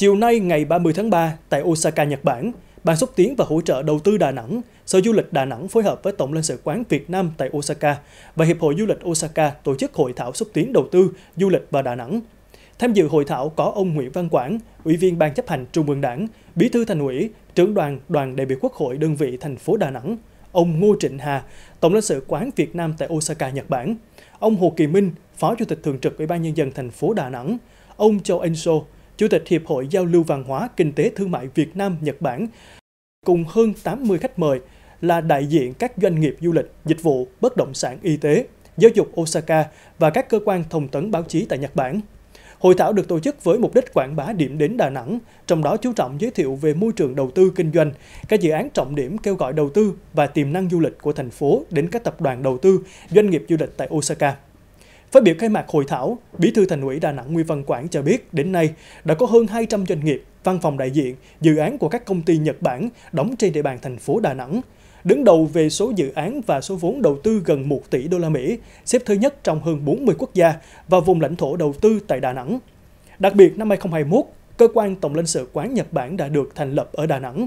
Chiều nay ngày 30 tháng 3 tại Osaka, Nhật Bản, Ban xúc tiến và hỗ trợ đầu tư Đà Nẵng, Sở Du lịch Đà Nẵng phối hợp với Tổng lãnh sự quán Việt Nam tại Osaka và Hiệp hội Du lịch Osaka tổ chức hội thảo xúc tiến đầu tư du lịch vào Đà Nẵng. Tham dự hội thảo có ông Nguyễn Văn Quảng, Ủy viên Ban chấp hành Trung ương Đảng, Bí thư Thành ủy, Trưởng đoàn Đoàn đại biểu Quốc hội đơn vị thành phố Đà Nẵng, ông Ngô Trịnh Hà, Tổng lãnh sự quán Việt Nam tại Osaka, Nhật Bản, ông Hồ Kỳ Minh, Phó Chủ tịch Thường trực Ủy ban Nhân dân thành phố Đà Nẵng, ông Châu Enso Chủ tịch Hiệp hội Giao lưu Văn hóa Kinh tế Thương mại Việt Nam-Nhật Bản, cùng hơn 80 khách mời là đại diện các doanh nghiệp du lịch, dịch vụ, bất động sản y tế, giáo dục Osaka và các cơ quan thông tấn báo chí tại Nhật Bản. Hội thảo được tổ chức với mục đích quảng bá điểm đến Đà Nẵng, trong đó chú trọng giới thiệu về môi trường đầu tư kinh doanh, các dự án trọng điểm kêu gọi đầu tư và tiềm năng du lịch của thành phố đến các tập đoàn đầu tư, doanh nghiệp du lịch tại Osaka. Phát biểu khai mạc hội thảo, Bí thư Thành ủy Đà Nẵng Nguyễn Văn Quảng cho biết đến nay đã có hơn 200 doanh nghiệp, văn phòng đại diện, dự án của các công ty Nhật Bản đóng trên địa bàn thành phố Đà Nẵng. Đứng đầu về số dự án và số vốn đầu tư gần 1 tỷ đô la Mỹ, xếp thứ nhất trong hơn 40 quốc gia và vùng lãnh thổ đầu tư tại Đà Nẵng. Đặc biệt năm 2021, cơ quan Tổng lãnh sự quán Nhật Bản đã được thành lập ở Đà Nẵng.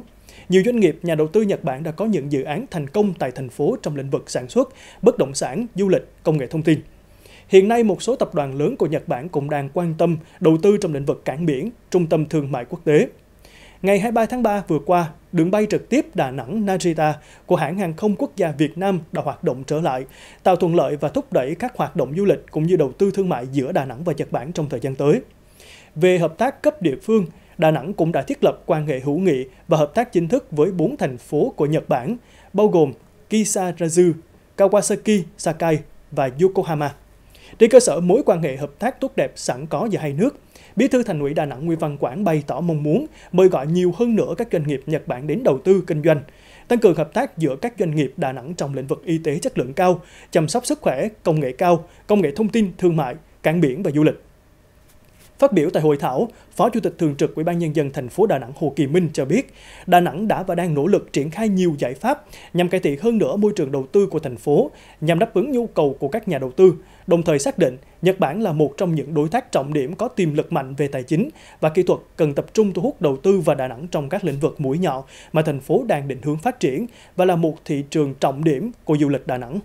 Nhiều doanh nghiệp, nhà đầu tư Nhật Bản đã có những dự án thành công tại thành phố trong lĩnh vực sản xuất, bất động sản, du lịch, công nghệ thông tin. Hiện nay, một số tập đoàn lớn của Nhật Bản cũng đang quan tâm đầu tư trong lĩnh vực cảng biển, trung tâm thương mại quốc tế. Ngày 23 tháng 3 vừa qua, đường bay trực tiếp Đà Nẵng Narita của hãng hàng không quốc gia Việt Nam đã hoạt động trở lại, tạo thuận lợi và thúc đẩy các hoạt động du lịch cũng như đầu tư thương mại giữa Đà Nẵng và Nhật Bản trong thời gian tới. Về hợp tác cấp địa phương, Đà Nẵng cũng đã thiết lập quan hệ hữu nghị và hợp tác chính thức với bốn thành phố của Nhật Bản, bao gồm Kisarazu, Kawasaki, Sakai và Yokohama trên cơ sở mối quan hệ hợp tác tốt đẹp sẵn có giữa hai nước. Bí thư Thành ủy Đà Nẵng Nguyễn Văn Quảng bày tỏ mong muốn mời gọi nhiều hơn nữa các doanh nghiệp Nhật Bản đến đầu tư kinh doanh, tăng cường hợp tác giữa các doanh nghiệp Đà Nẵng trong lĩnh vực y tế chất lượng cao, chăm sóc sức khỏe, công nghệ cao, công nghệ thông tin, thương mại, cảng biển và du lịch. Phát biểu tại hội thảo, Phó Chủ tịch Thường trực Ủy ban Nhân dân thành phố Đà Nẵng Hồ Kỳ Minh cho biết, Đà Nẵng đã và đang nỗ lực triển khai nhiều giải pháp nhằm cải thiện hơn nữa môi trường đầu tư của thành phố, nhằm đáp ứng nhu cầu của các nhà đầu tư, đồng thời xác định Nhật Bản là một trong những đối tác trọng điểm có tiềm lực mạnh về tài chính và kỹ thuật cần tập trung thu hút đầu tư vào Đà Nẵng trong các lĩnh vực mũi nhọn mà thành phố đang định hướng phát triển và là một thị trường trọng điểm của du lịch Đà Nẵng.